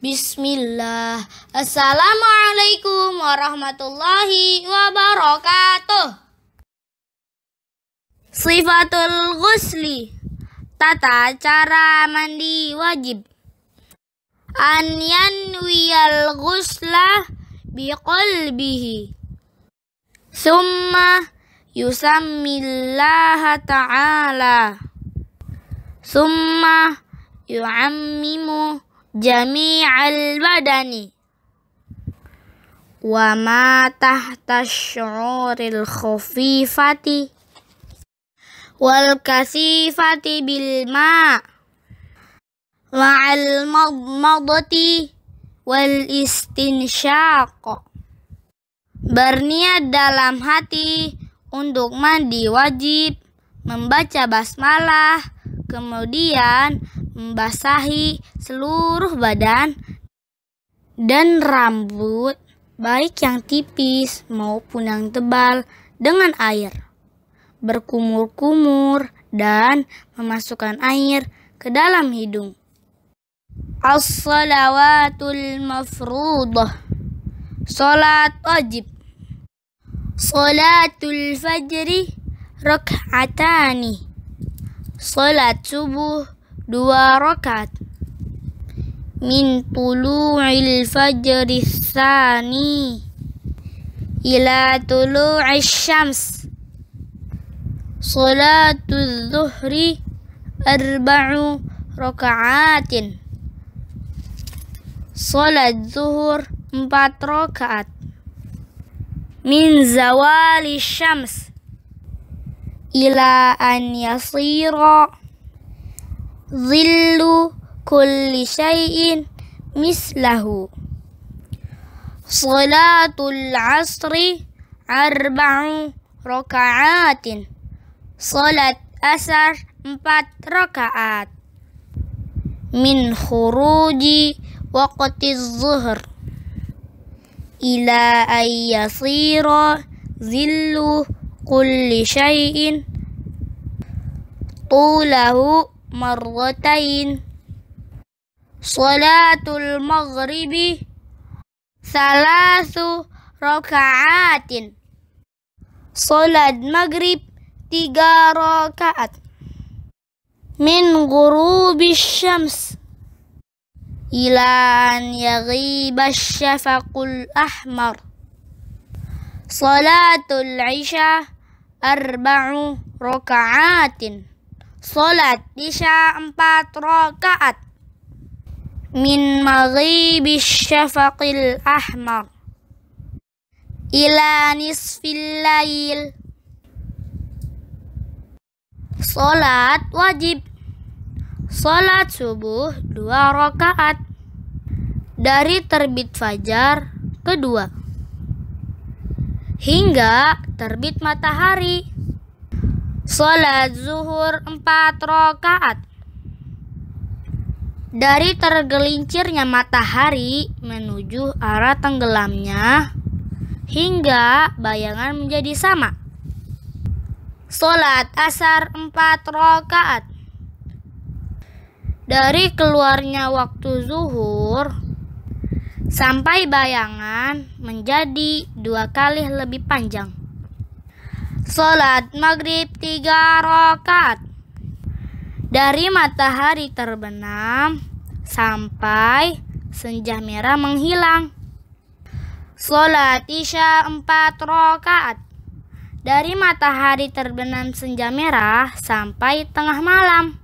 Bismillah. Assalamualaikum warahmatullahi wabarakatuh. Sifatul ghusli. Tata cara mandi wajib. An yanwiyal ghusla biqalbihi. Summa yusammillaha ta'ala. Summa yu'ammimu jami'al badani wa ma tahta syuril khufifati wal kasifati bil ma wa al madmadati wal istinsyaq berniat dalam hati untuk mandi wajib membaca basmalah kemudian membasahi seluruh badan dan rambut, baik yang tipis maupun yang tebal, dengan air. Berkumur-kumur dan memasukkan air ke dalam hidung. As-salawatul mafrudah Salat wajib Salatul fajri Rak'atani Salat subuh dua rakaat min tulu'il fajri sani ila tulu'is syams salatu zuhri arba'u raka'atin salat zuhur empat rakaat min zawali shams ila an yasira ظل كل شيء مثله صلاة العصر أربع ركعات صلاة أسر أربع ركعات من خروج وقت الظهر إلى أن يصير ظل كل شيء طوله مرتين صلاة المغرب ثلاث ركعات صلاة المغرب تجاركات من غروب الشمس إلى أن يغيب الشفق الأحمر صلاة العشاء أربع ركعات Salat isya empat rakaat min maghribi syafaqil ahmar ila nisfil lail Salat wajib Salat subuh dua rakaat dari terbit fajar kedua hingga terbit matahari Sholat zuhur empat rakaat. Dari tergelincirnya matahari menuju arah tenggelamnya hingga bayangan menjadi sama. Sholat asar empat rakaat. Dari keluarnya waktu zuhur sampai bayangan menjadi dua kali lebih panjang. Sholat maghrib tiga rokat Dari matahari terbenam sampai senja merah menghilang Sholat isya empat rokat Dari matahari terbenam senja merah sampai tengah malam